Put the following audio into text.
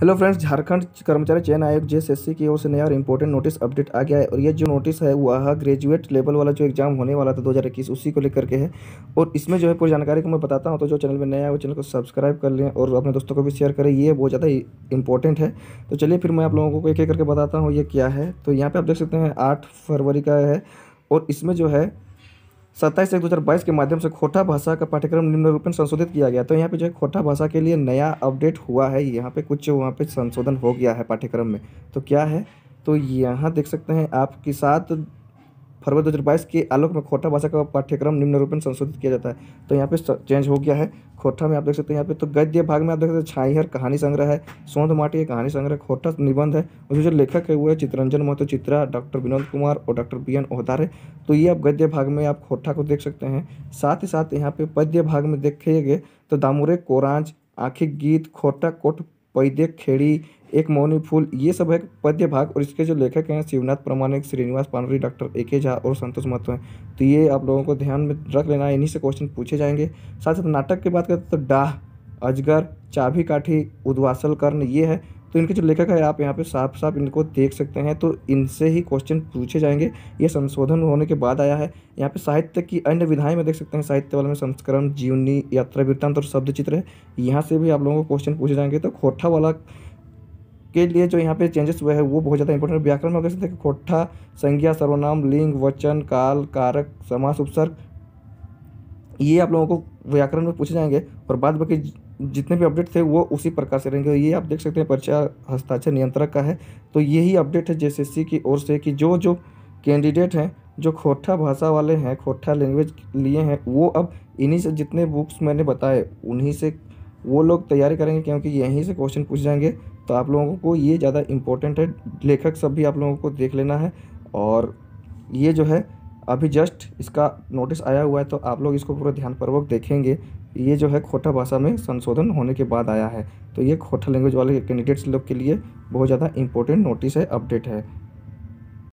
hello friends Jharkhand कर्मचारी चयन आयोग जेएसएससी की ओर से नया और इम्पोर्टेंट नोटिस अपडेट आ गया है और ये जो नोटिस है वह ग्रेजुएट लेवल वाला जो एग्जाम होने वाला था 2021 उसी को लेकर के है और इसमें जो है पूरी जानकारी को मैं बताता हूँ तो जो चैनल में नया है वो चैनल को सब्सक्राइब कर लें और अपने दोस्तों को भी शेयर करें ये बहुत ज़्यादा इंपॉर्टेंट है तो चलिए फिर मैं आप लोगों को एक एक करके बताता हूँ ये क्या है तो यहाँ पर आप देख सकते हैं आठ फरवरी का है और इसमें जो है सत्ताईस एक दो हज़ार बाईस के माध्यम से खोटा भाषा का पाठ्यक्रम निम्न रूप में संशोधित किया गया तो यहाँ पे जो है खोटा भाषा के लिए नया अपडेट हुआ है यहाँ पे कुछ वहाँ पे संशोधन हो गया है पाठ्यक्रम में तो क्या है तो यहाँ देख सकते हैं आपके साथ फरवरी दो हज़ार बाईस के आलोक में खोटा भाषा का पाठ्यक्रम निम्न रूप में संशोधित किया जाता है तो यहाँ पे चेंज हो गया है खोटा में आप देख सकते हैं यहाँ पे तो गद्य भाग में आप देख सकते हैं छाईहर कहानी संग्रह है सोंध माटी कहानी संग्रह खोटा निबंध है और जो लेखक है वो है चित्ररंजन महतो चित्रा डॉक्टर विनोद कुमार और डॉक्टर बी एन ओहदार है तो ये आप गद्य भाग में आप खोटा को देख सकते हैं साथ ही साथ यहाँ पे पद्य भाग में देखिए तो दामोरे कोरांच आंखिक गीत खोटा कोट पैदे खेड़ी एक मौनी फूल ये सब है पद्य भाग और इसके जो लेखक हैं शिवनाथ प्रमाणिक श्रीनिवास पानरी डॉक्टर ए के झा और संतोष महतो हैं तो ये आप लोगों को ध्यान में रख लेना है इन्हीं से क्वेश्चन पूछे जाएंगे साथ साथ नाटक की बात करें तो डाह अजगर चाभी काठी उद्वासल कर्ण ये है तो इनके जो लेखक है आप यहाँ पे साफ साफ इनको देख सकते हैं तो इनसे ही क्वेश्चन पूछे जाएंगे ये संशोधन होने के बाद आया है यहाँ पे साहित्य की अन्य विधाएं में देख सकते हैं साहित्य वाले में संस्करण जीवनी यात्रा वृत्तांत और शब्द चित्र है यहाँ से भी आप लोगों को क्वेश्चन पूछे जाएंगे तो खोटा वाला उसके लिए जो यहाँ पे चेंजेस हुए हैं वो बहुत ज़्यादा इंपॉर्टेंट व्याकरण में कैसे खोटा संज्ञा सर्वनाम लिंग वचन काल कारक समास उपसर्ग ये आप लोगों को व्याकरण में पूछे जाएंगे और बाद बाकी जितने भी अपडेट थे वो उसी प्रकार से रहेंगे ये आप देख सकते हैं परीक्षा हस्ताक्षर नियंत्रक का है तो यही अपडेट है जे की ओर से कि जो जो कैंडिडेट हैं जो खोटा भाषा वाले हैं खोटा लैंग्वेज लिए हैं वो अब इन्हीं से जितने बुक्स मैंने बताए उन्हीं से वो लोग तैयारी करेंगे क्योंकि यहीं से क्वेश्चन पूछ जाएंगे तो आप लोगों को ये ज़्यादा इम्पोर्टेंट है लेखक सब भी आप लोगों को देख लेना है और ये जो है अभी जस्ट इसका नोटिस आया हुआ है तो आप लोग इसको पूरा ध्यानपूर्वक देखेंगे ये जो है खोटा भाषा में संशोधन होने के बाद आया है तो ये खोटा लैंग्वेज वाले कैंडिडेट्स लोग के लिए बहुत ज़्यादा इंपॉर्टेंट नोटिस है अपडेट है